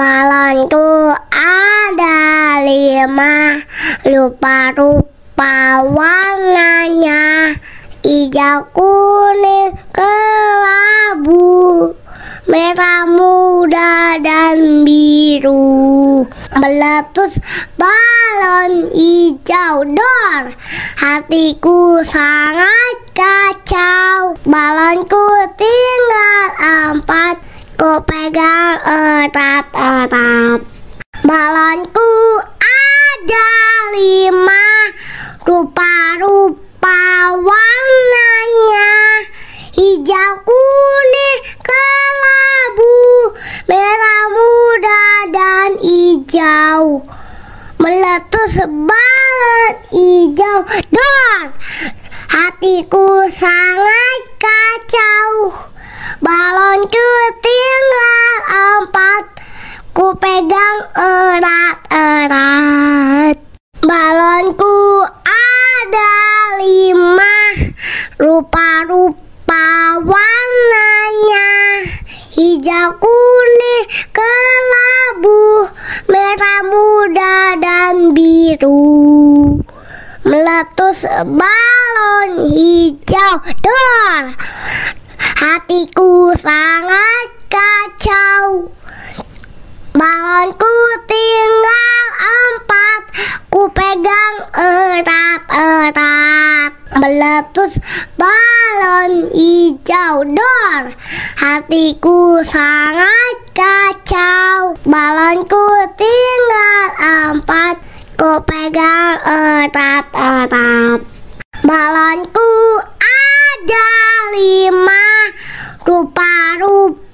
Balonku ada lima lupa rupa warnanya Hijau kuning kelabu Merah muda dan biru Meletus balon hijau dor Hatiku sangat kacau Balonku tinggal empat Ku pegang erat eh, erat. Eh, Balonku ada lima rupa-rupa warnanya hijau kuning kelabu merah muda dan hijau meletus balon hijau dor hatiku sangat kacau Balon tinggal empat Ku pegang erat-erat Balonku ada lima Rupa-rupa warnanya Hijau kuning kelabu Merah muda dan biru Meletus balon hijau Dor Hatiku sangat kacau Balonku tinggal empat Ku pegang erat-erat Meletus balon hijau dor Hatiku sangat kacau Balonku tinggal empat Ku pegang erat-erat Balonku ah ada lima rupa-rupa.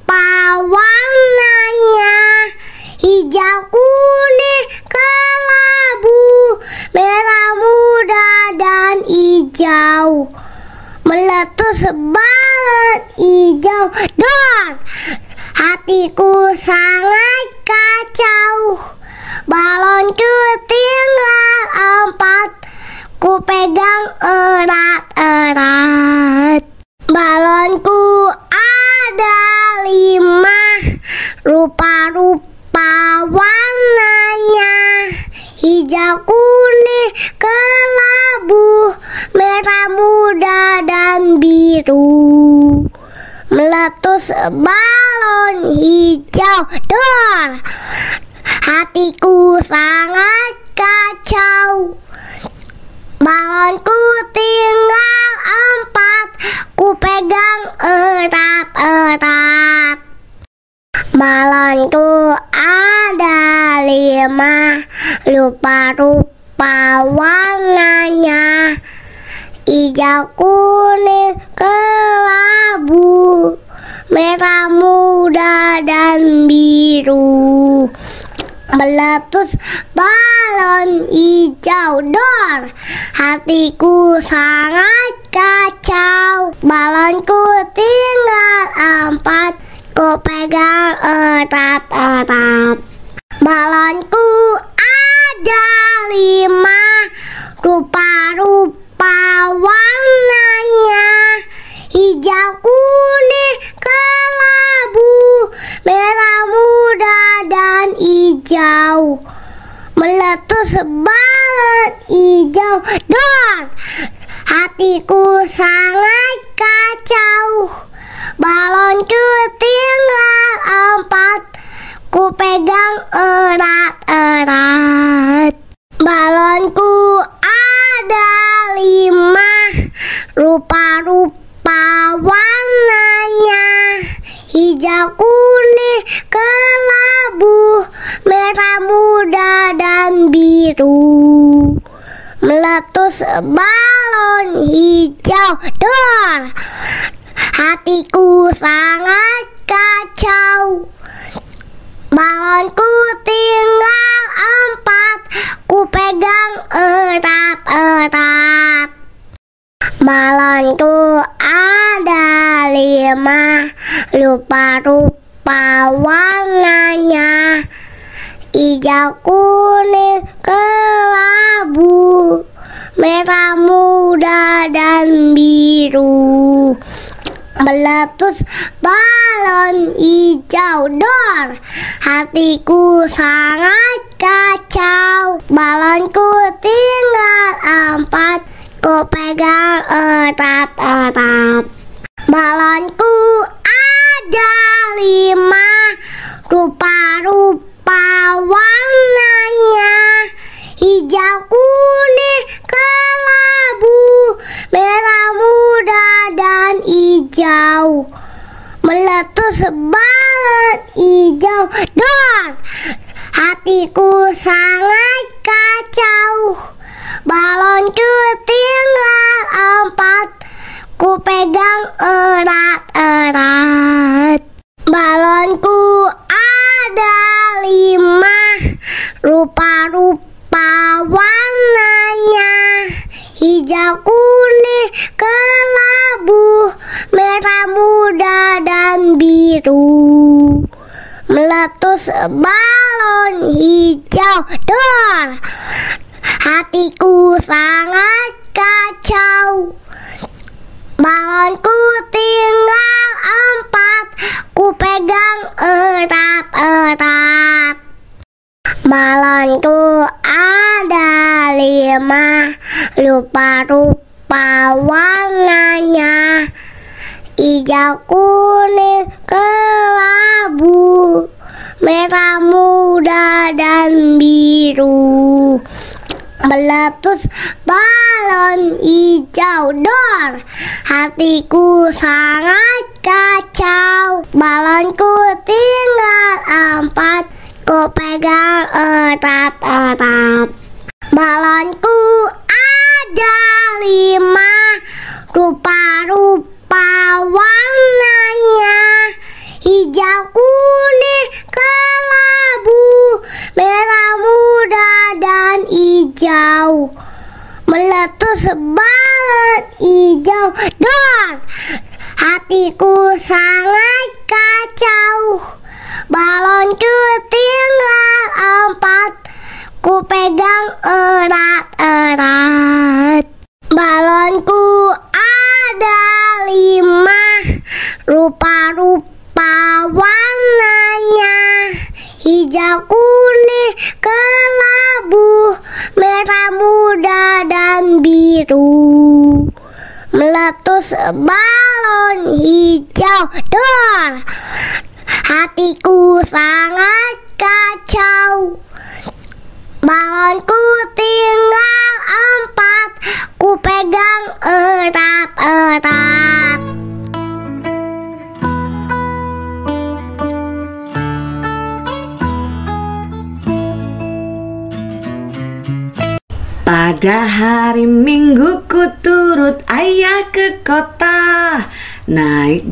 Bye.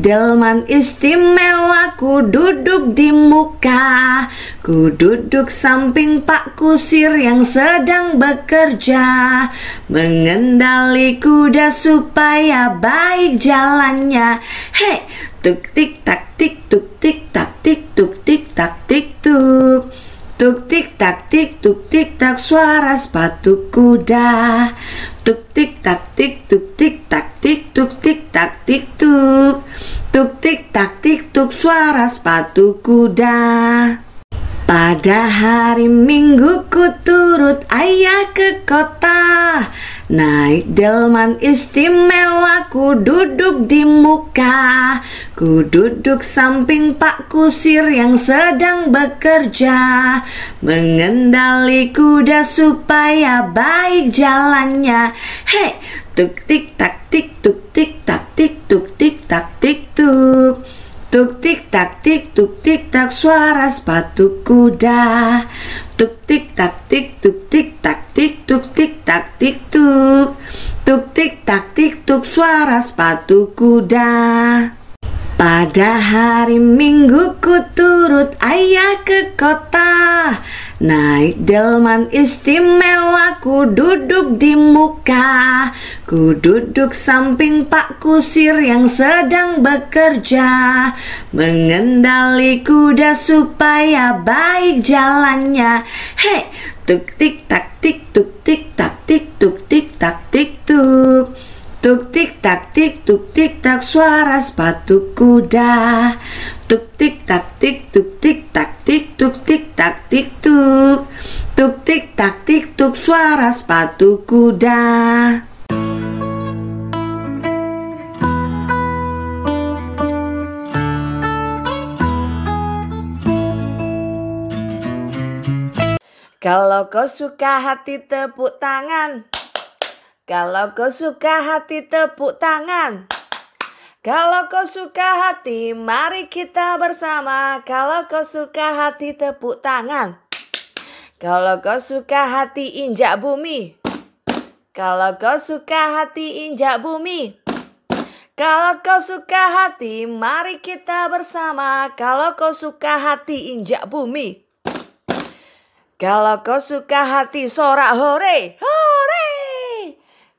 Delman istimewa ku duduk di muka Ku duduk samping Pak Kusir yang sedang bekerja Mengendali kuda supaya baik jalannya Hei, tuk tik tak tik tuk tik tak tik tuk tik tak tik tuk Tuk tik tak tik tuk tik tak suara sepatu kuda tuk tik tak tik tuk tik tak tik tuk tik tak tik tuk tuk tik tak tik tuk suara sepatu kuda pada hari Minggu ku turut ayah ke kota Naik delman istimewa ku duduk di muka Ku duduk samping Pak Kusir yang sedang bekerja Mengendali kuda supaya baik jalannya Hei, tuk tik tak tik tuk tik tak tik tuk tik tak tik tuk Tuk tik tak tik tuk tik tak suara sepatu kuda. Tuk tik tak tik tuk tik tak tik tuk tik tak tik tuk. Tuk tik tak tik tuk suara sepatu kuda. Pada hari Minggu ku turut ayah ke kota Naik delman istimewa ku duduk di muka Ku duduk samping Pak Kusir yang sedang bekerja Mengendali kuda supaya baik jalannya Hei tuk tik tak tik tuk tik tak tik tuk tik tak tik tuk Tuk tik tak tik tuk tik tak suara sepatu kuda tuk tik tak tik tuk tik tak tik tuk tik tak tik tuk tuk tik tak tik tuk suara sepatu kuda Kalau kau suka hati tepuk tangan kalau kau suka hati tepuk tangan. Kalau kau suka hati, mari kita bersama. Kalau kau suka hati tepuk tangan. Kalau kau suka hati injak bumi. Kalau kau suka hati injak bumi. Kalau kau suka hati, mari kita bersama. Kalau kau suka hati injak bumi. Kalau kau suka hati sorak hore, hore.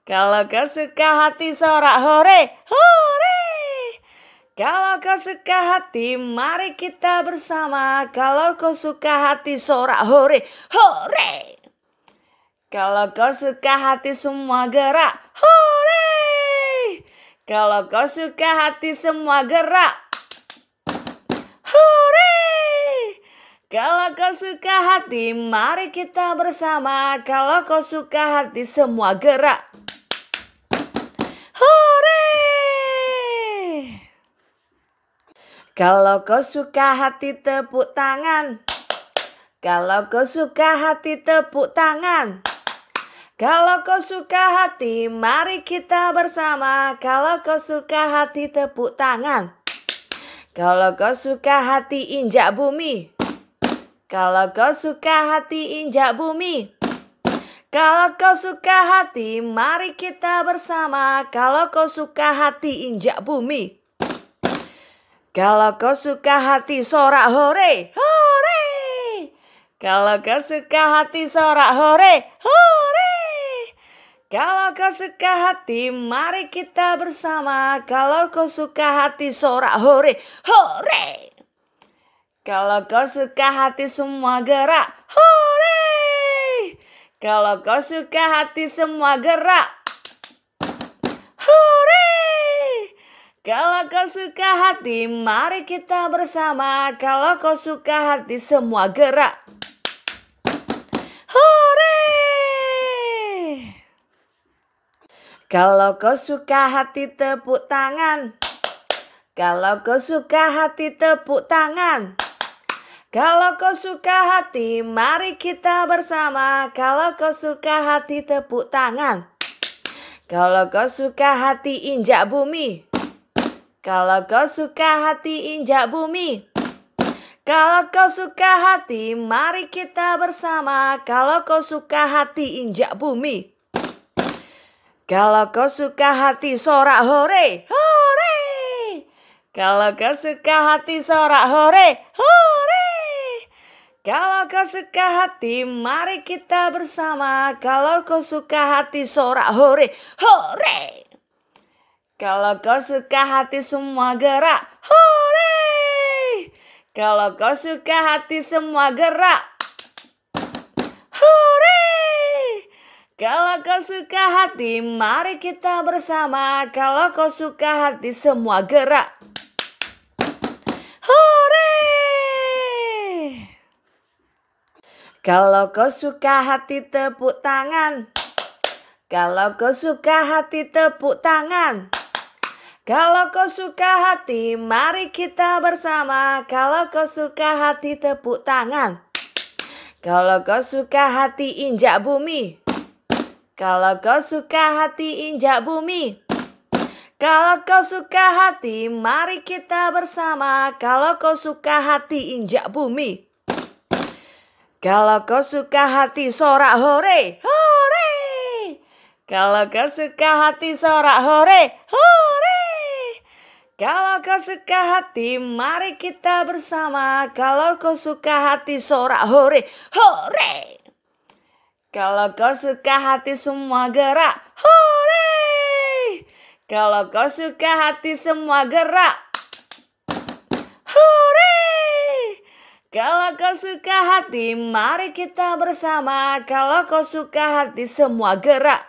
Kalau kau suka hati sorak hore, hore. Kalau kau suka hati, mari kita bersama. Kalau kau suka hati sorak hore, hore. Kalau kau suka hati semua gerak, hore. Kalau kau suka hati semua gerak, hore. Kalau kau suka hati, mari kita bersama. Kalau kau suka hati semua gerak. Kalau kau suka hati tepuk tangan. Kalau kau suka hati tepuk tangan. Kalau kau suka hati, mari kita bersama. Kalau kau suka hati tepuk tangan. Kalau kau suka hati injak bumi. Kalau kau suka hati injak bumi. Kalau kau suka hati, mari kita bersama. Kalau kau suka hati injak bumi. Kalau kau suka hati sorak hore, hore. Kalau kau suka hati sorak hore, hore. Kalau kau suka hati, mari kita bersama. Kalau kau suka hati sorak hore, hore. Kalau kau suka hati semua gerak, hore. Kalau kau suka hati semua gerak, Kalau kau suka hati, mari kita bersama. Kalau kau suka hati, semua gerak. Hore! Kalau kau suka hati, tepuk tangan. Kalau kau suka hati, tepuk tangan. Kalau kau suka hati, mari kita bersama. Kalau kau suka hati, tepuk tangan. Kalau kau suka hati, injak bumi. Kalau kau suka hati injak bumi. Kalau kau suka hati, mari kita bersama. Kalau kau suka hati injak bumi. Kalau kau suka hati sorak hore, hore. Kalau kau suka hati sorak hore, hore. Kalau kau suka hati, mari kita bersama. Kalau kau suka hati sorak hore, hore. Kalau kau suka hati semua gerak, hore! Kalau kau suka hati semua gerak, hore! Kalau kau suka hati, mari kita bersama. Kalau kau suka hati semua gerak, hore! Kalau kau suka hati tepuk tangan, kalau kau suka hati tepuk tangan. Kalau kau suka hati, mari kita bersama. Kalau kau suka hati, tepuk tangan. Kalau kau suka hati, injak bumi. Kalau kau suka hati, injak bumi. Kalau kau suka hati, mari kita bersama. Kalau kau suka hati, injak bumi. Kalau kau suka hati, sorak hore, hore. Kalau kau suka hati, sorak hore, hore. Kalau kau suka hati, mari kita bersama. Kalau kau suka hati, sorak hore, hore. Kalau kau suka hati, semua gerak, hore. Kalau kau suka hati, semua gerak, hore. Kalau kau suka hati, mari kita bersama. Kalau kau suka hati, semua gerak.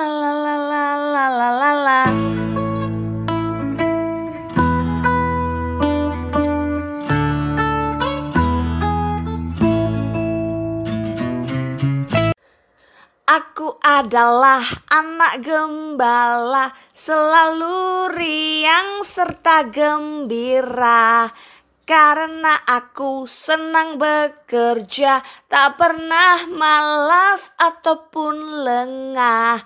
adalah anak gembala selalu riang serta gembira karena aku senang bekerja tak pernah malas ataupun lengah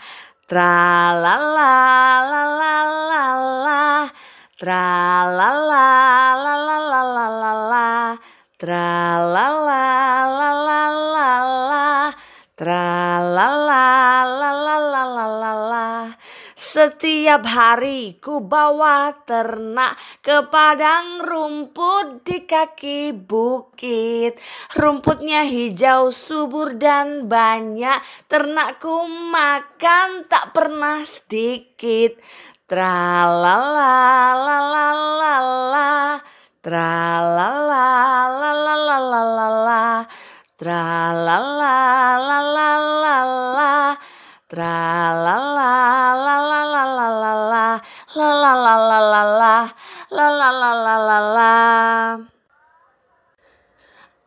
tra la la la la la la tra la la la la la la la la tra la la la la la la Tra la la la la la la la la Setiap hari ku bawa ternak ke padang rumput di kaki bukit Rumputnya hijau subur dan banyak Ternakku makan tak pernah sedikit Tra la la la la la la Tra la la la la la la la la Tra la la la la la la Tra la la la la la la la la La la la la la la La la la la la la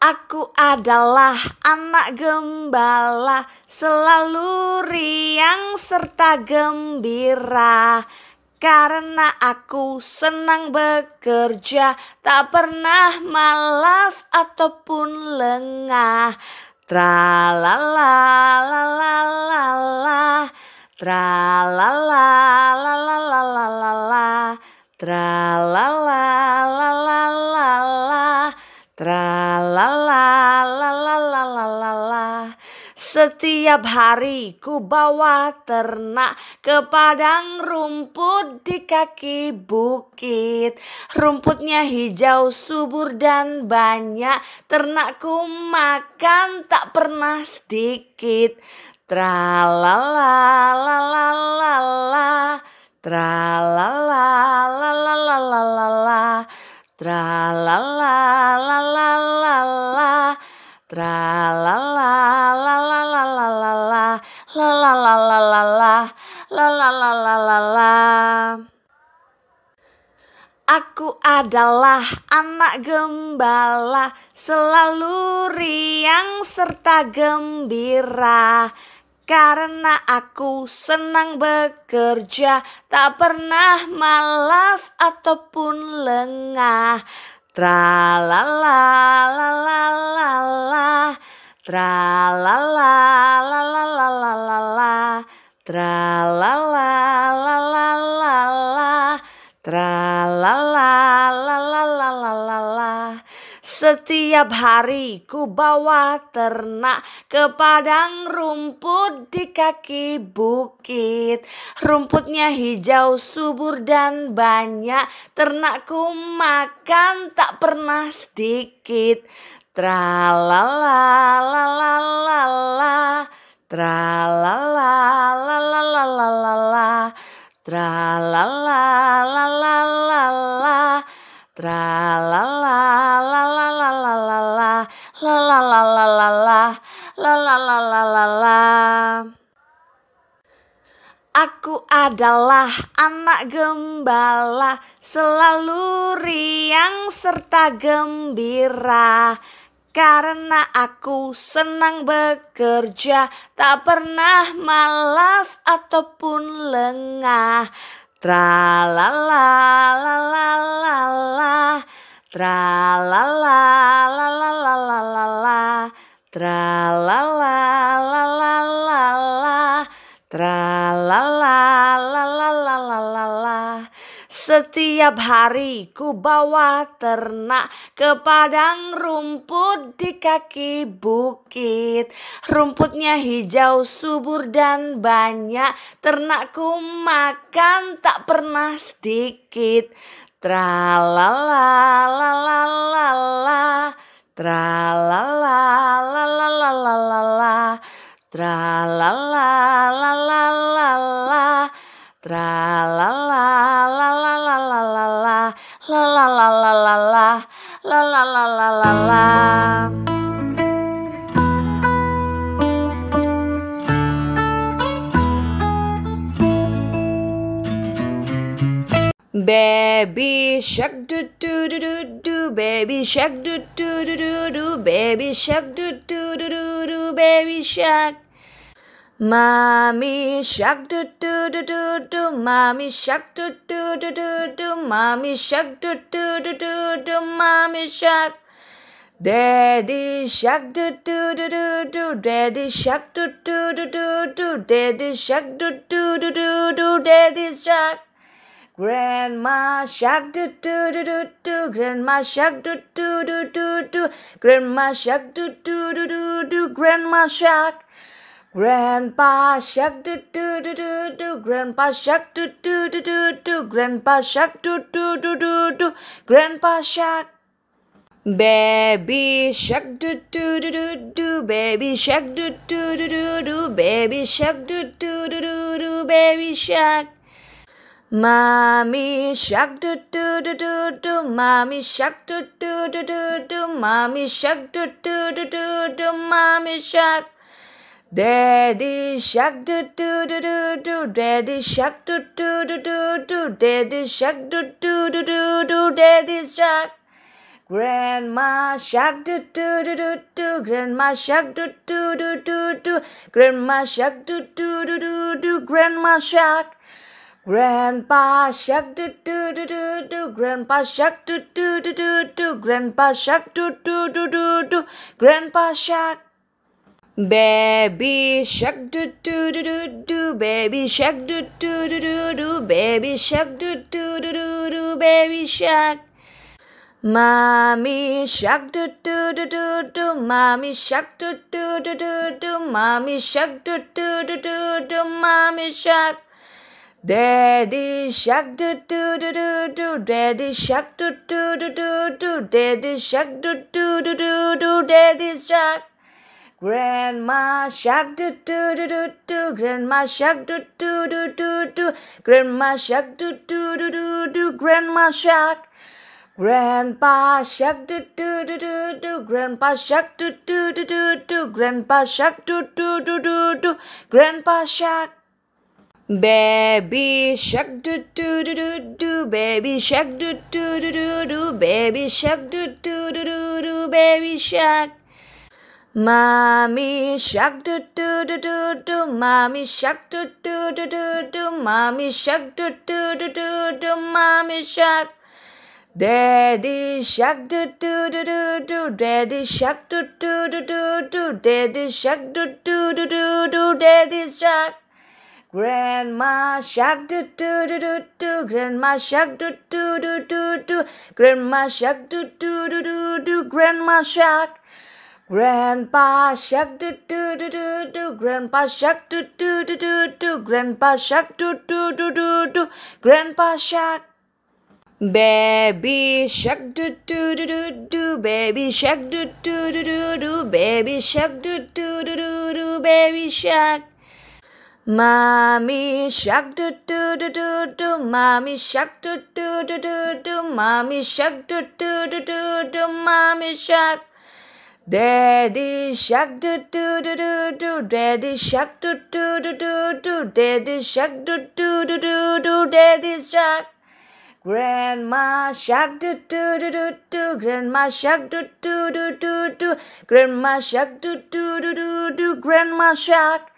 Aku adalah anak gembala Selalu riang serta gembira karena aku senang bekerja, tak pernah malas ataupun lengah. Tra la la la la la la, tra la la la la la la la la, tra la la la la la la, tra la la la la. Setiap hari ku bawa ternak ke padang rumput di kaki bukit. Rumputnya hijau subur dan banyak, ternakku makan tak pernah sedikit. Tralala la la Tra la la la la la la la la la la la la la la la la la la Aku adalah anak gembala selalu riang serta gembira karena aku senang bekerja, tak pernah malas ataupun lengah. Tra la la la la la la. Tra la la la la la la la la. Tra la la la la la la. la. Tra la la la la. Setiap hari ku bawa ternak ke padang rumput di kaki bukit. Rumputnya hijau subur dan banyak, ternakku makan tak pernah sedikit. Tralala la la la la Tralala la la la la la la Tralala la la la la la Tralala Aku adalah anak gembala, selalu riang serta gembira. Karena aku senang bekerja, tak pernah malas ataupun lengah. Tra la la la la la la, la la la la la la la la la la. Tra la la la la la la la la Setiap hari ku bawa ternak ke padang rumput di kaki bukit Rumputnya hijau subur dan banyak Ternakku makan tak pernah sedikit Tra la la la la la la Tra la la la la la la la la Tra la la la la la la. Tra la la la la la la la la. La la la la la la. La la la la la la. baby shark do do do do do baby shark do do do do do baby shark do do do do do baby shark Mommy shark do do do do do mommy shark do do do do do mommy shark do do do do do mommy shark Daddy shark do do do do do daddy shark do do do do do daddy shark do do do do do daddy shark Grandma shark do do do do do. Grandma shark do do do do do. Grandma shark do do do do do. Grandma shark. Grandpa shark do do do do do. Grandpa shark do do do do do. Grandpa shark do do do do do. Grandpa shark. Baby shark do do do do do. Baby shark do do do do do. Baby shark do do do do do. Baby shark. Mommy shark do do do do do, mommy shark do do do do do, mommy shark do do do do do, mommy shark. Daddy shark do do do do do, daddy shark do do do do do, daddy shark do do do do do, daddy shark. Grandma shark do do do do do, grandma shark do do do do do, grandma shark do do do do do, grandma shark. Grandpa Shark do do do do do Grandpa Shark do do do do do Grandpa Shark do do do do do Grandpa Shark Baby shark do do do do do baby shark do do do do do baby shark do do do do do baby shark Mommy shark do do do do do mommy shark do do do do do mommy shark do do do do do mommy shark Daddy shark do do do do do Daddy shark do do do do do Daddy shark do do do do do Daddy shark Grandma shark do do do do do Grandma shark do do do do do Grandma shark do do do do do Grandma shark Grandpa shark do do do do do Grandpa shark do do do do do Grandpa shark do do do do do Grandpa shark Baby shark do do do do do baby shark do do do do do baby shark do do do do do baby shark Mommy shark do do do do do mommy shark do do do do do mommy shark do do do do do mommy shark Daddy shark do do do do do daddy shark do do do do do daddy shark do do do do do daddy shark Grandma Shark do do do do do. Grandma Shark do do do do do. Grandma Shark do do do do do. Grandma Shark. Grandpa Shark do do do do do. Grandpa Shark do do do do do. Grandpa Shark do do do do do. Grandpa Shark. Baby shark do do do do do baby shark do do do do do baby shark do do do do do baby shark Mommy shark do do do do do, mommy shark do do do do do, mommy shark do do do do do, mommy shark. Daddy shark do do do do do, daddy shark do do do do do, daddy shark do do do do do, daddy shark. Grandma shark do do do do do, grandma shark do do do do do, grandma shark do do do do do, grandma shark.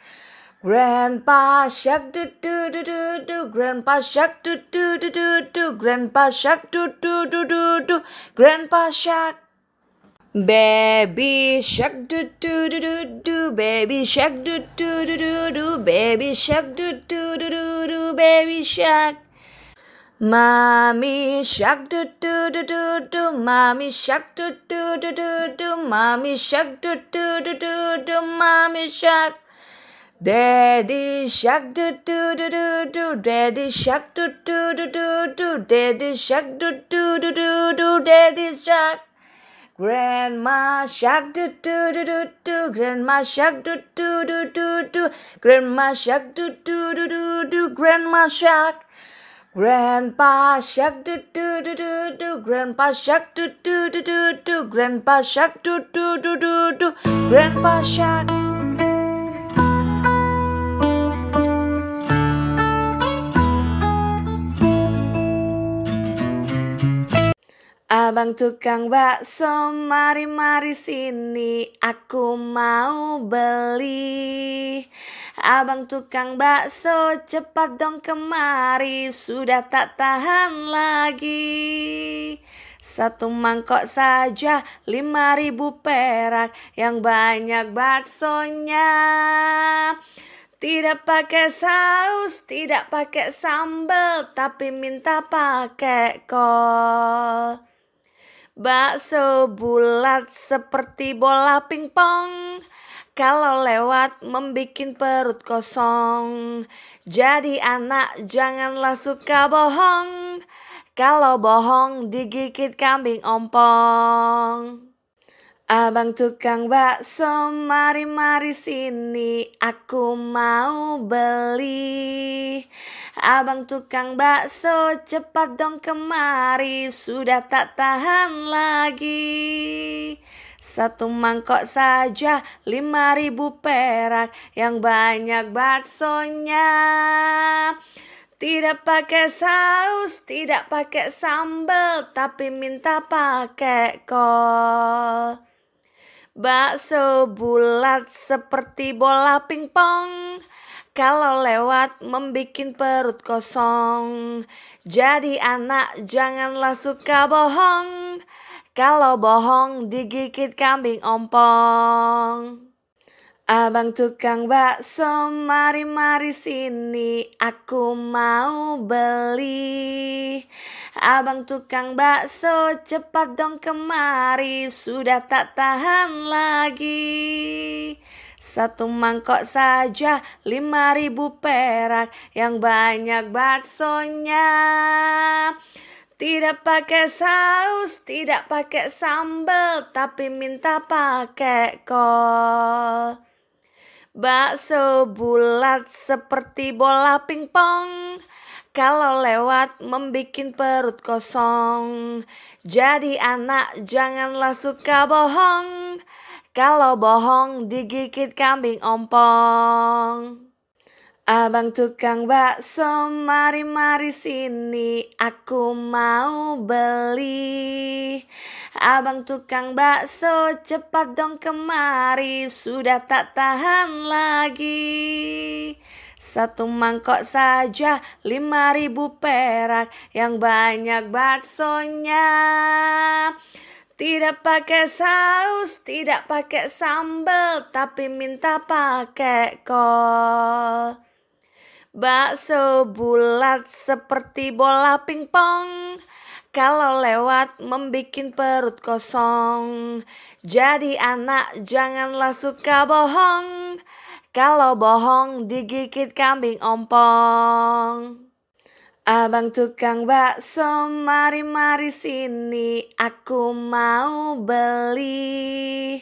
Grandpa Shark do do do do do Grandpa Shark do do do do do Grandpa Shark do do do do do Grandpa Shark Baby shark do do do do do baby shark do do do do do baby shark do do do do do baby shark Mommy shark do do do do do mommy shark do do do do do mommy shark do do do do do. mommy shark Daddy shark do do do do do Daddy shark do do do do do Daddy shark do do do do do Daddy shark Grandma shark do do do do do Grandma shark do do do do do Grandma shark do do do do do Grandma shark Grandpa shark do do do do do Grandpa shark do do do do do Grandpa shark do do do do do Grandpa shark Abang tukang bakso, mari-mari sini, aku mau beli. Abang tukang bakso, cepat dong kemari, sudah tak tahan lagi. Satu mangkok saja, lima ribu perak, yang banyak baksonya. Tidak pakai saus, tidak pakai sambal, tapi minta pakai kol. Bakso bulat seperti bola pingpong kalau lewat membuat perut kosong. Jadi anak janganlah suka bohong. Kalau bohong digigit kambing ompong. Abang tukang bakso, mari-mari sini, aku mau beli. Abang tukang bakso, cepat dong kemari, sudah tak tahan lagi. Satu mangkok saja, lima ribu perak, yang banyak baksonya. Tidak pakai saus, tidak pakai sambal, tapi minta pakai kol. Bakso bulat seperti bola pingpong kalau lewat membuat perut kosong. Jadi anak janganlah suka bohong. Kalau bohong digigit kambing ompong. Abang tukang bakso, mari-mari sini, aku mau beli. Abang tukang bakso, cepat dong kemari, sudah tak tahan lagi. Satu mangkok saja, lima ribu perak, yang banyak baksonya. Tidak pakai saus, tidak pakai sambal, tapi minta pakai kol. Bakso bulat seperti bola pingpong kalau lewat membuat perut kosong. Jadi anak janganlah suka bohong. Kalau bohong digigit kambing ompong. Abang tukang bakso, mari-mari sini, aku mau beli. Abang tukang bakso, cepat dong kemari, sudah tak tahan lagi. Satu mangkok saja, lima ribu perak, yang banyak baksonya. Tidak pakai saus, tidak pakai sambal, tapi minta pakai kol. Bakso bulat seperti bola pingpong Kalau lewat membuat perut kosong Jadi anak janganlah suka bohong Kalau bohong digigit kambing ompong Abang tukang bakso, mari-mari sini, aku mau beli.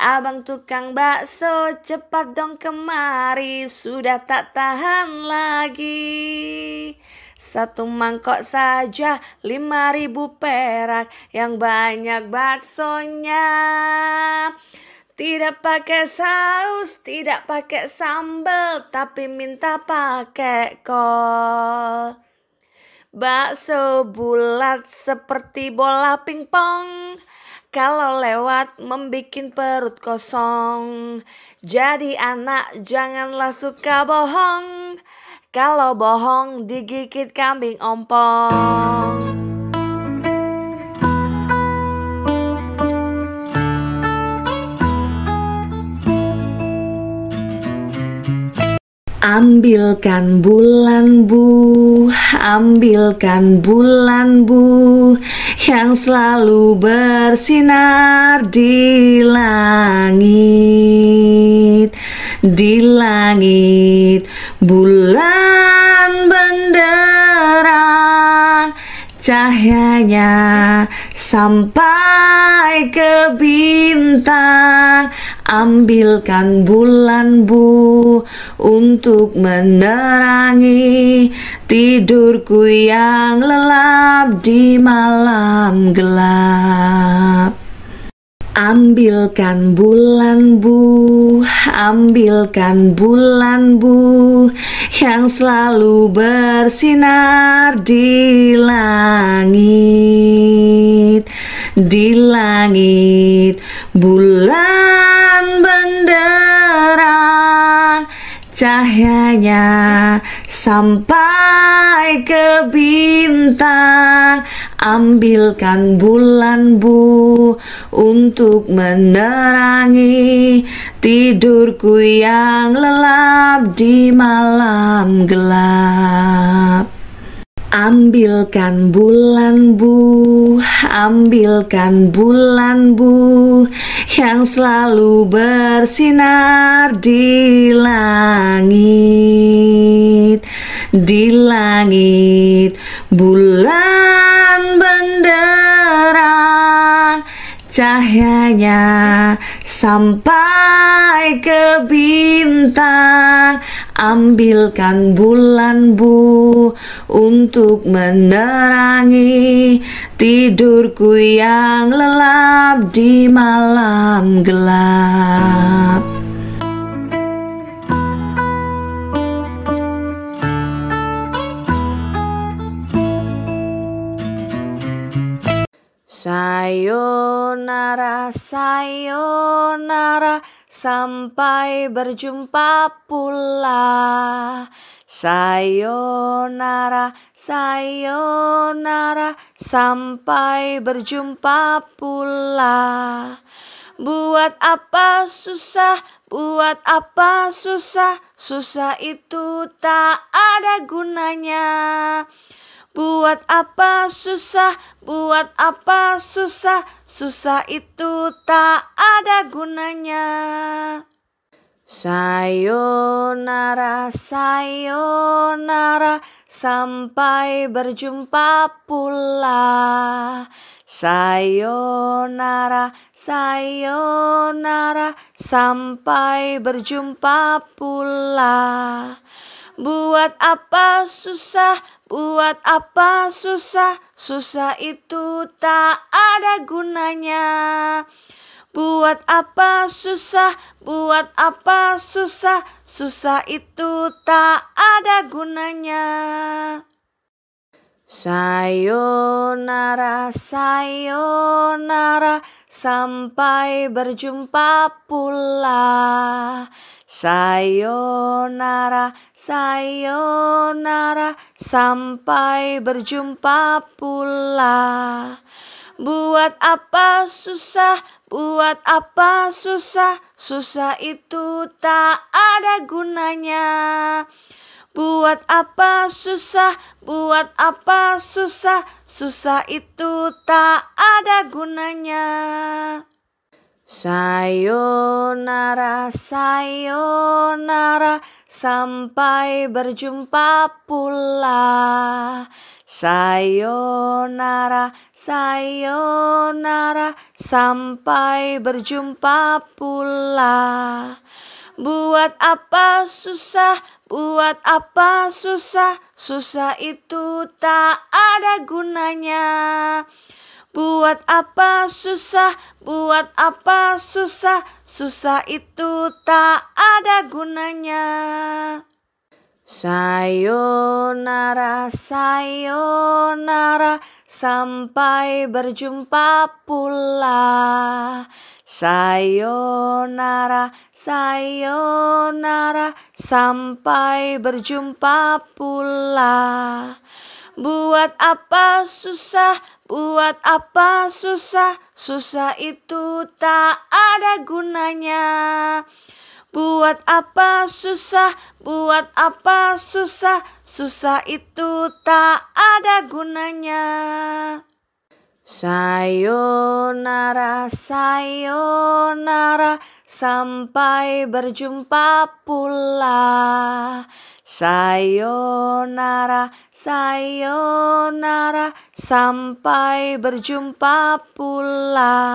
Abang tukang bakso, cepat dong kemari, sudah tak tahan lagi. Satu mangkok saja, lima ribu perak, yang banyak baksonya. Tidak pakai saus, tidak pakai sambal, tapi minta pakai kol. Bakso bulat seperti bola pingpong Kalau lewat membuat perut kosong Jadi anak janganlah suka bohong Kalau bohong digigit kambing ompong Ambilkan bulan bu, ambilkan bulan bu yang selalu bersinar di langit, di langit bulan benderang. Cahayanya sampai ke bintang Ambilkan bulan bu untuk menerangi Tidurku yang lelap di malam gelap Ambilkan bulan bu, ambilkan bulan bu Yang selalu bersinar di langit Di langit bulan bendera Cahayanya sampai ke bintang Ambilkan bulan bu Untuk menerangi Tidurku yang lelap di malam gelap Ambilkan bulan bu, ambilkan bulan bu yang selalu bersinar di langit, di langit bulan benderang. Cahayanya sampai ke bintang Ambilkan bulan bu untuk menerangi Tidurku yang lelap di malam gelap Sayonara, sayonara, sampai berjumpa pula. Sayonara, sayonara, sampai berjumpa pula. Buat apa susah, buat apa susah, susah itu tak ada gunanya. Buat apa susah, buat apa susah, susah itu tak ada gunanya. Sayonara, sayonara, sampai berjumpa pula. Sayonara, sayonara, sampai berjumpa pula. Buat apa susah, buat apa susah, susah itu tak ada gunanya. Buat apa susah, buat apa susah, susah itu tak ada gunanya. Sayonara, sayonara, sampai berjumpa pula. Sayonara, sayonara, sampai berjumpa pula. Buat apa susah, buat apa susah, susah itu tak ada gunanya. Buat apa susah, buat apa susah, susah itu tak ada gunanya. Sayonara, sayonara, sampai berjumpa pula. Sayonara, sayonara, sampai berjumpa pula. Buat apa susah, buat apa susah, susah itu tak ada gunanya. Buat apa susah, buat apa susah, susah itu tak ada gunanya. Sayonara, sayonara, sampai berjumpa pula. Sayonara, sayonara, sampai berjumpa pula. Buat apa susah, buat apa susah, susah itu tak ada gunanya. Buat apa susah, buat apa susah, susah itu tak ada gunanya. Sayonara, sayonara, sampai berjumpa pula. Sayonara, sayonara, sampai berjumpa pula.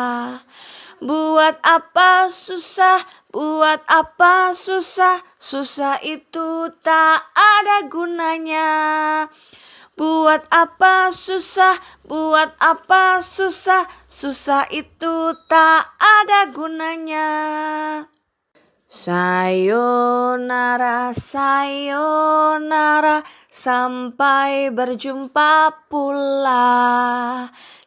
Buat apa susah, buat apa susah, susah itu tak ada gunanya. Buat apa susah, buat apa susah, susah itu tak ada gunanya. Sayonara, sayonara, sampai berjumpa pula.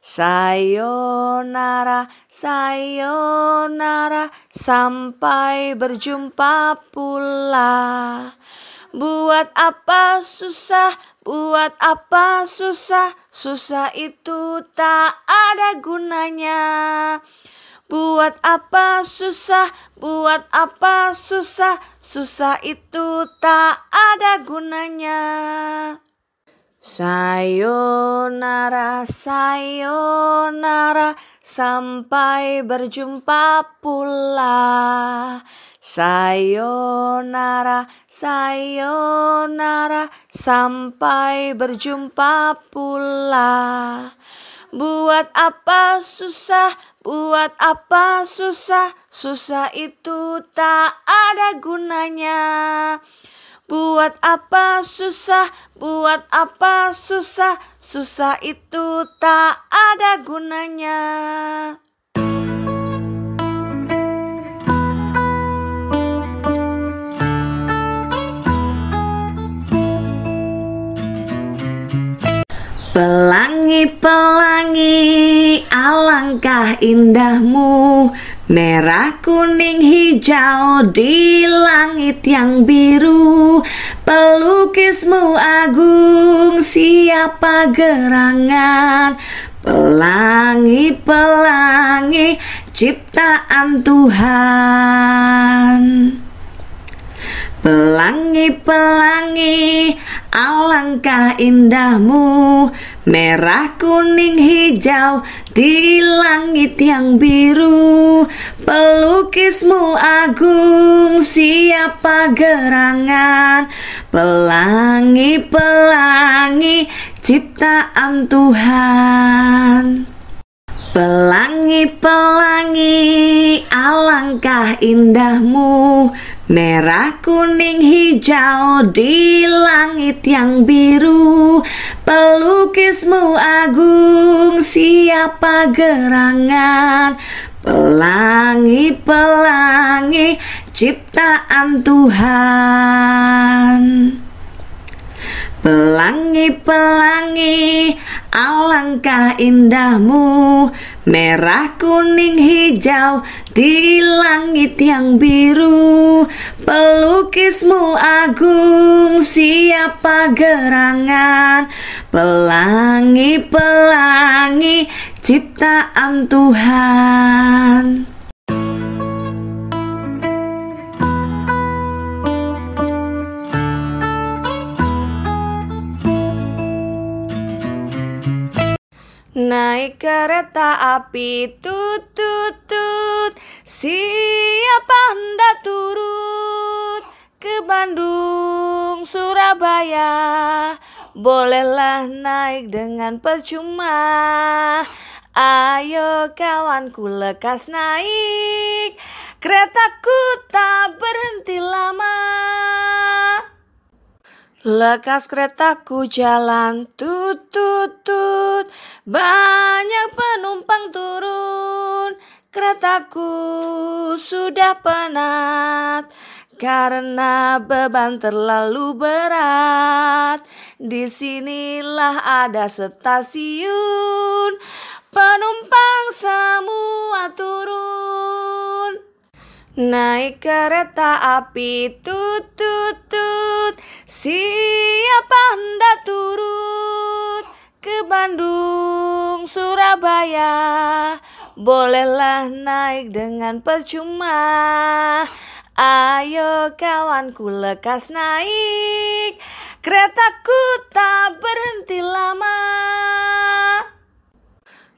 Sayonara, sayonara, sampai berjumpa pula. Buat apa susah, buat apa susah, susah itu tak ada gunanya. Buat apa susah, buat apa susah, susah itu tak ada gunanya. Sayonara, sayonara, sampai berjumpa pula. Sayonara, sayonara, sampai berjumpa pula. Buat apa susah, Buat apa susah, susah itu tak ada gunanya. Buat apa susah, buat apa susah, susah itu tak ada gunanya. Pelangi-pelangi alangkah indahmu Merah, kuning, hijau di langit yang biru Pelukismu agung siapa gerangan Pelangi-pelangi ciptaan Tuhan Pelangi-pelangi, alangkah indahmu Merah, kuning, hijau di langit yang biru Pelukismu agung, siapa gerangan Pelangi-pelangi, ciptaan Tuhan Pelangi-pelangi, alangkah indahmu, merah, kuning, hijau di langit yang biru. Pelukismu agung, siapa gerangan? Pelangi-pelangi, ciptaan Tuhan. Pelangi-pelangi, alangkah indahmu Merah, kuning, hijau di langit yang biru Pelukismu agung, siapa gerangan Pelangi-pelangi, ciptaan Tuhan kereta api tut tut tut Siapa hendak turut ke Bandung, Surabaya Bolehlah naik dengan percuma Ayo kawanku lekas naik Keretaku tak berhenti lama Lekas keretaku jalan tut tut tut Banyak penumpang turun Keretaku sudah penat karena beban terlalu berat Disinilah ada stasiun Penumpang semua turun Naik kereta api tut tut tut Siapa hendak turut ke Bandung, Surabaya Bolehlah naik dengan percuma Ayo kawanku lekas naik Keretaku tak berhenti lama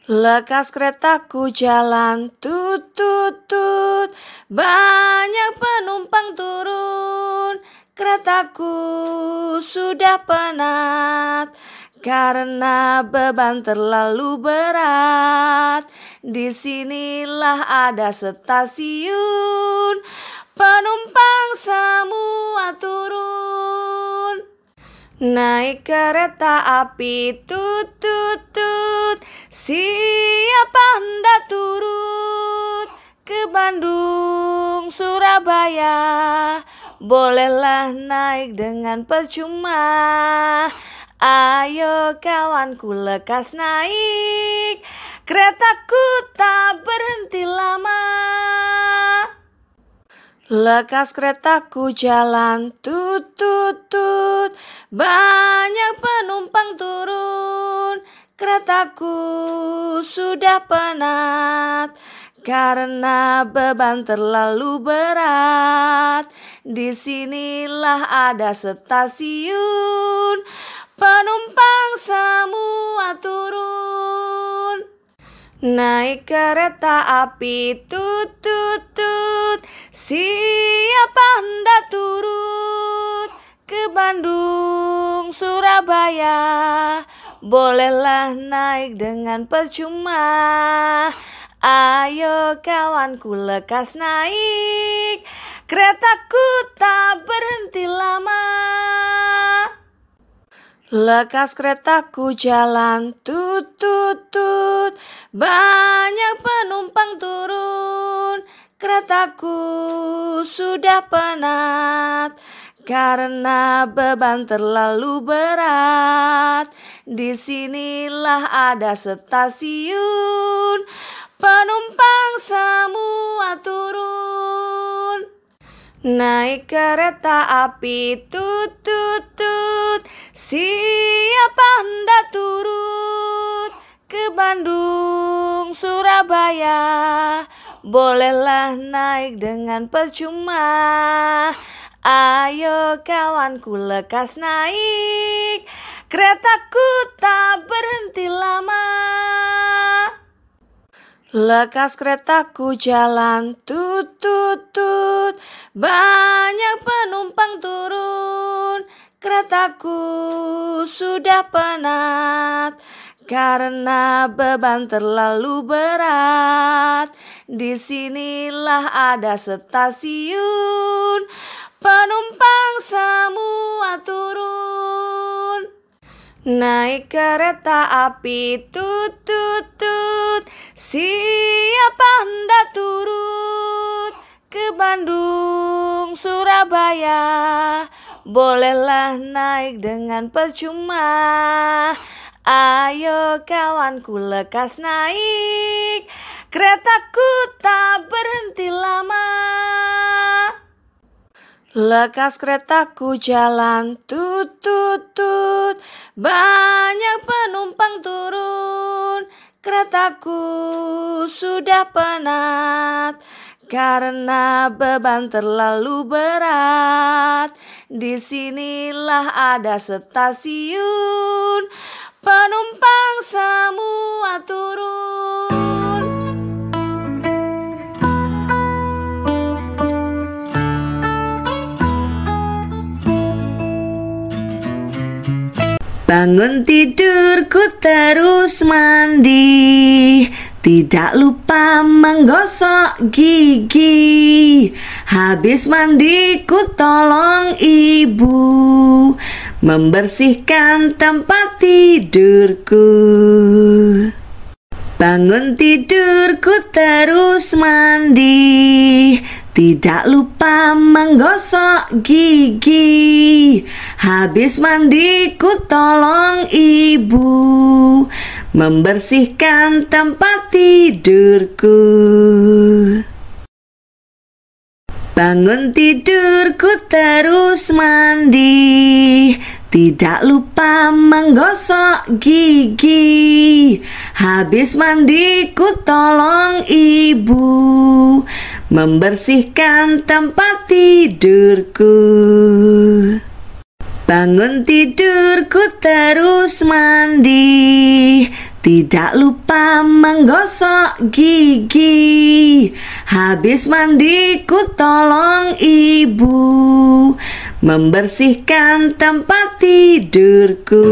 Lekas keretaku jalan tut tut tut Banyak penumpang turun Keretaku sudah penat karena beban terlalu berat. Disinilah ada stasiun, penumpang semua turun. Naik kereta api tut tut tut, siapa anda turun ke Bandung Surabaya? Bolehlah naik dengan percuma Ayo kawanku lekas naik Keretaku tak berhenti lama Lekas keretaku jalan tut tut tut Banyak penumpang turun Keretaku sudah penat karena beban terlalu berat, disinilah ada stasiun. Penumpang semua turun, naik kereta api tut tut tut. Siapa hendak turut ke Bandung, Surabaya? Bolehlah naik dengan percuma. Ayo kawanku lekas naik Keretaku tak berhenti lama Lekas keretaku jalan tut tut tut Banyak penumpang turun Keretaku sudah penat karena beban terlalu berat. Disinilah ada stasiun Penumpang semua turun Naik kereta api tut tut tut Siapa hendak turun Ke Bandung, Surabaya Bolehlah naik dengan percuma Ayo kawanku lekas naik Keretaku tak berhenti lama Lekas keretaku jalan tut tut tut Banyak penumpang turun Keretaku sudah penat karena beban terlalu berat Disinilah ada stasiun Penumpang semua turun Naik kereta api tut tut tut Siapa hendak turut ke Bandung, Surabaya Bolehlah naik dengan percuma Ayo kawanku lekas naik Keretaku tak berhenti lama Lekas keretaku jalan tut tut tut Banyak penumpang turun Keretaku sudah penat karena beban terlalu berat. Disinilah ada stasiun, penumpang semua turun. Bangun tidurku terus mandi Tidak lupa menggosok gigi Habis mandiku tolong ibu Membersihkan tempat tidurku Bangun tidurku terus mandi tidak lupa menggosok gigi Habis mandi ku tolong ibu Membersihkan tempat tidurku Bangun tidurku terus mandi tidak lupa menggosok gigi Habis mandi ku tolong ibu membersihkan tempat tidurku. Bangun tidurku terus mandi Tidak lupa menggosok gigi Habis mandiku tolong ibu Membersihkan tempat tidurku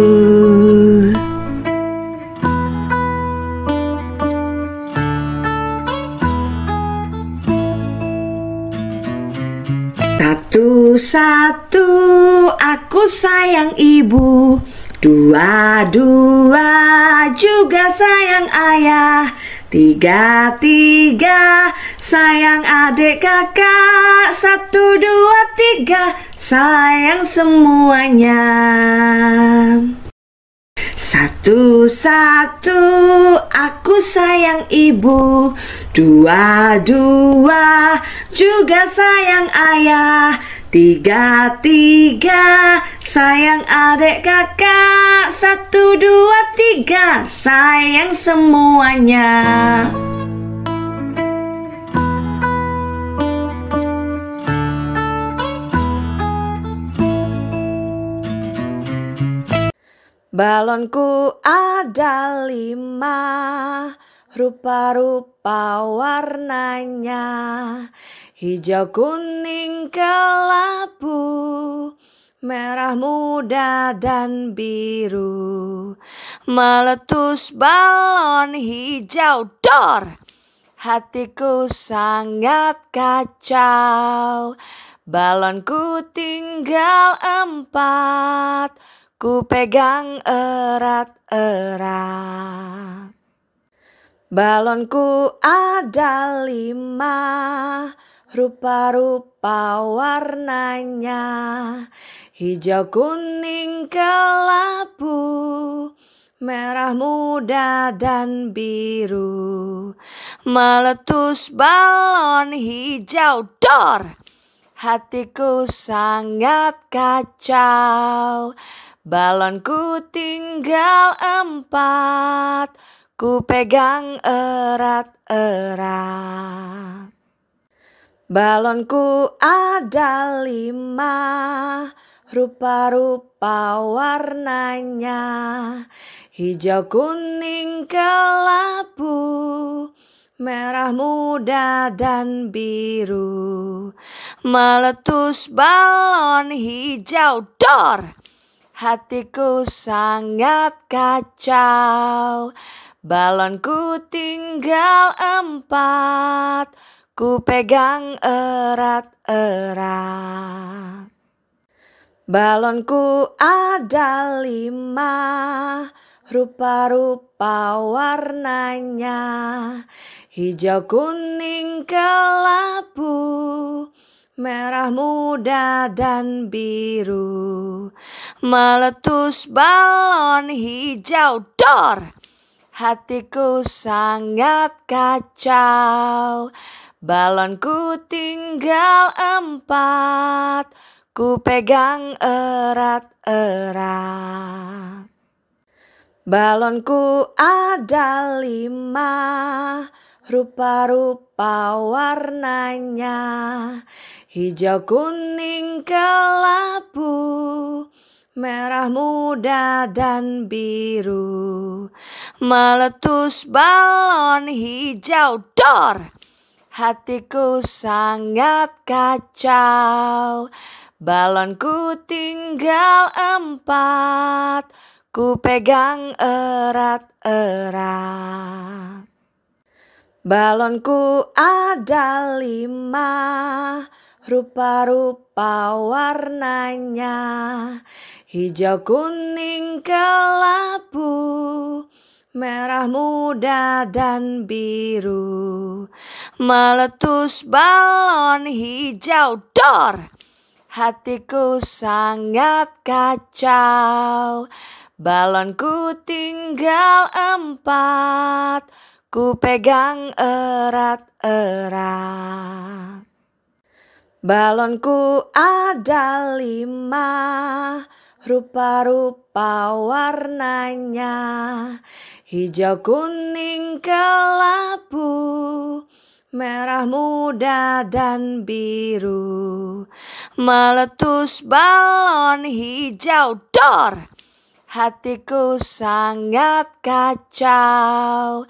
Satu-satu aku sayang ibu Dua-dua juga sayang ayah Tiga-tiga sayang adik kakak Satu, dua, tiga sayang semuanya satu-satu aku sayang ibu Dua-dua juga sayang ayah Tiga-tiga sayang adik kakak Satu, dua, tiga sayang semuanya Balonku ada lima, rupa-rupa warnanya, hijau kuning kelabu, merah muda dan biru. Meletus balon hijau dor, hatiku sangat kacau. Balonku tinggal empat, Ku pegang erat-erat Balonku ada lima Rupa-rupa warnanya Hijau kuning kelabu Merah muda dan biru Meletus balon hijau Dor! Hatiku sangat kacau Balonku tinggal empat, ku pegang erat-erat. Balonku ada lima, rupa-rupa warnanya, hijau kuning kelabu. Merah muda dan biru Meletus balon hijau Dor! Hatiku sangat kacau Balonku tinggal empat Ku pegang erat-erat Balonku ada lima Rupa-rupa warnanya Hijau kuning kelabu Merah muda dan biru Meletus balon hijau Dor Hatiku sangat kacau Balonku tinggal empat Ku pegang erat-erat Balonku ada lima rupa-rupa warnanya hijau kuning kelabu merah muda dan biru meletus balon hijau dor hatiku sangat kacau balonku tinggal empat ku pegang erat-erat Balonku ada lima, rupa-rupa warnanya, hijau kuning kelabu, merah muda dan biru. Meletus balon hijau dor, hatiku sangat kacau. Balonku tinggal empat Ku pegang erat-erat Balonku ada lima Rupa-rupa warnanya Hijau kuning kelabu Merah muda dan biru Meletus balon hijau Dor! Hatiku sangat kacau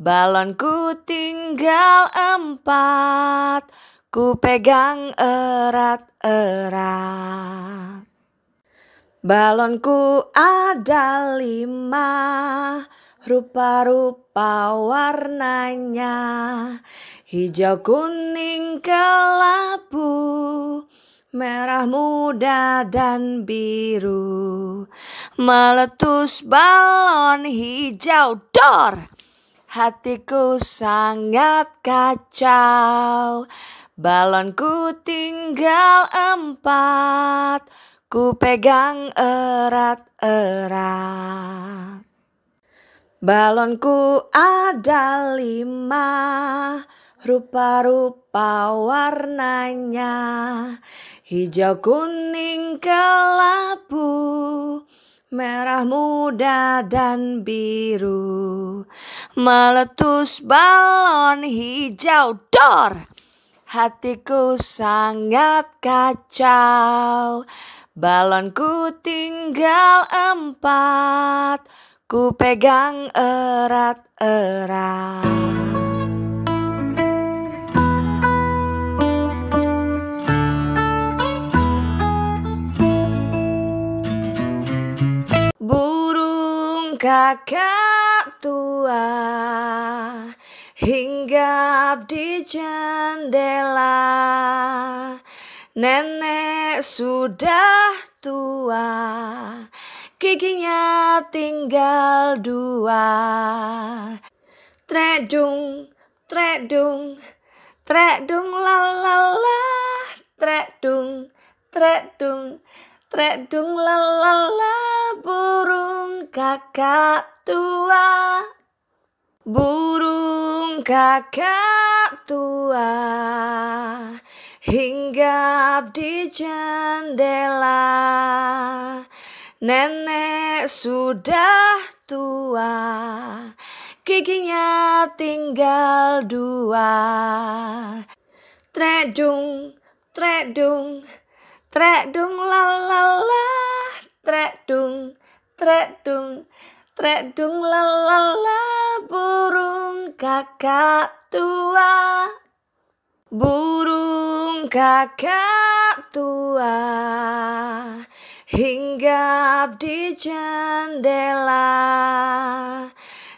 Balonku tinggal empat, ku pegang erat-erat. Balonku ada lima, rupa-rupa warnanya. Hijau kuning kelabu, merah muda dan biru. Meletus balon hijau dor. Hatiku sangat kacau Balonku tinggal empat Ku pegang erat-erat Balonku ada lima Rupa-rupa warnanya Hijau kuning kelabu Merah muda dan biru Meletus balon hijau Dor Hatiku sangat kacau Balonku tinggal empat Ku pegang erat-erat Burung kakak tua hinggap di jendela. Nenek sudah tua, giginya tinggal dua. Tredung, tredung, tredung lalala, tredung, tredung. Trek dung lalala burung kakak tua Burung kakak tua Hinggap di jendela Nenek sudah tua Giginya tinggal dua Tredung, tredung, Trek dung la trek dung, trek dung, trek dung la burung kakak tua. Burung kakak tua hingga di jendela.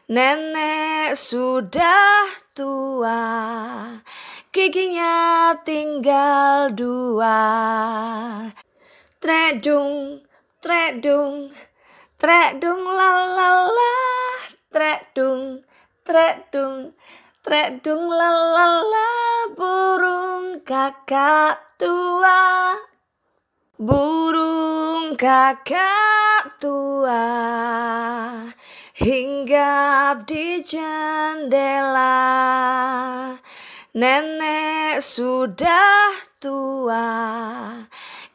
Nenek sudah tua giginya tinggal dua. Tredung, tredung, tredung lalala, tredung, tredung, tredung lalala, burung kakak tua. Burung kakak tua hinggap di jendela. Nenek sudah tua,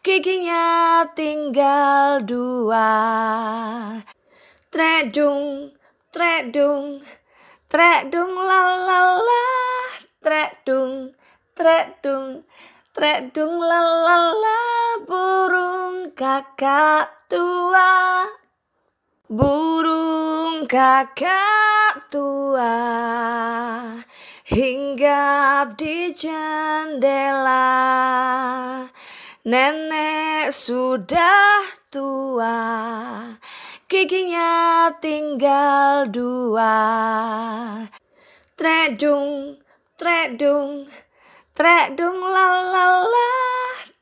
giginya tinggal dua. Tredung, tredung, tredung lalala, tredung, tredung, tredung lalala, burung kakak tua. Burung kakak tua Hinggap di jendela Nenek sudah tua Giginya tinggal dua Tredung, tredung, tredung lalala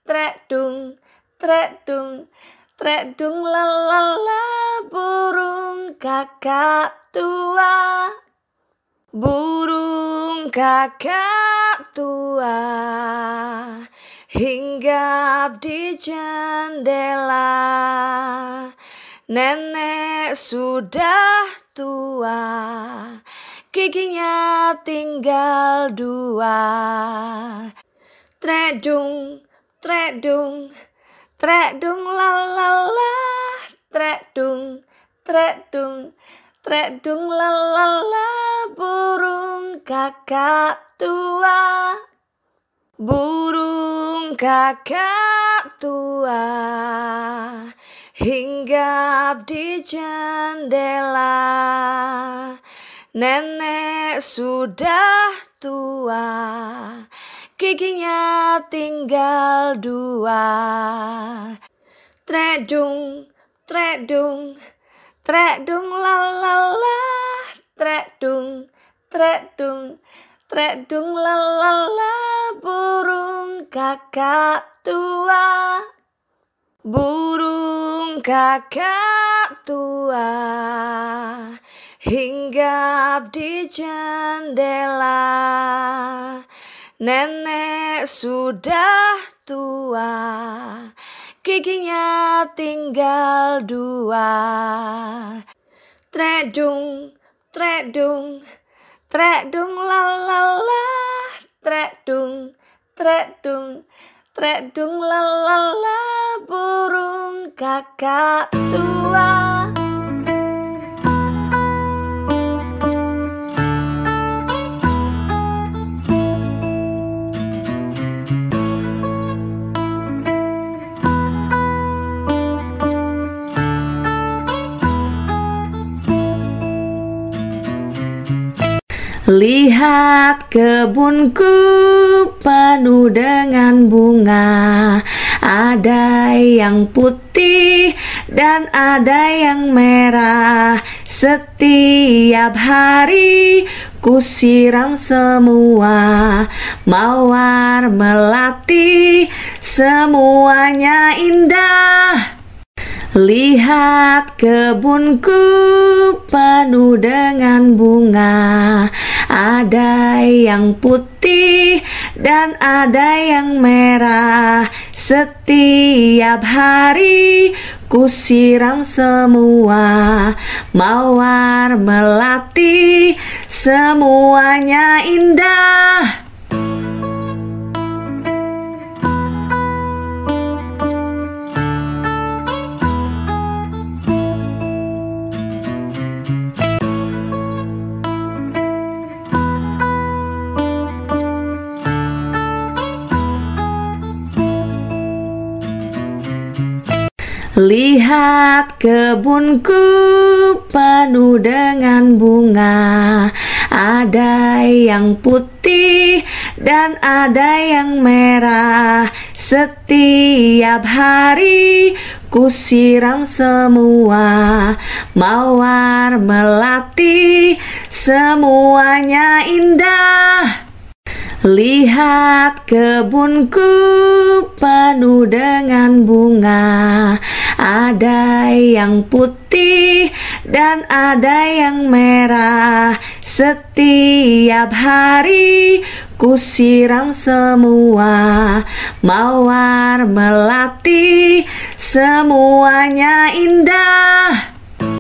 Tredung, tredung, tredung lalala Burung kakak tua Burung kakak tua hingga di jendela. Nenek sudah tua, giginya tinggal dua. Tredung, tredung, tredung lalala, tredung, tredung. Trek dung lelala burung kakak tua Burung kakak tua Hinggap di jendela Nenek sudah tua Giginya tinggal dua Trek dung, trek dung Trek dung la trek dung, trek dung, trek dung la burung kakak tua. Burung kakak tua hingga di jendela. Nenek sudah tua giginya tinggal dua. Tredung, tredung, tredung la. tredung, tredung, tredung la. burung kakak tua. Lihat kebunku penuh dengan bunga Ada yang putih dan ada yang merah Setiap hari ku siram semua Mawar melati semuanya indah Lihat kebunku penuh dengan bunga Ada yang putih dan ada yang merah Setiap hari ku siram semua Mawar melati semuanya indah Lihat kebunku penuh dengan bunga Ada yang putih dan ada yang merah Setiap hari ku siram semua Mawar melati semuanya indah Lihat kebunku penuh dengan bunga Ada yang putih dan ada yang merah Setiap hari ku siram semua Mawar melati semuanya indah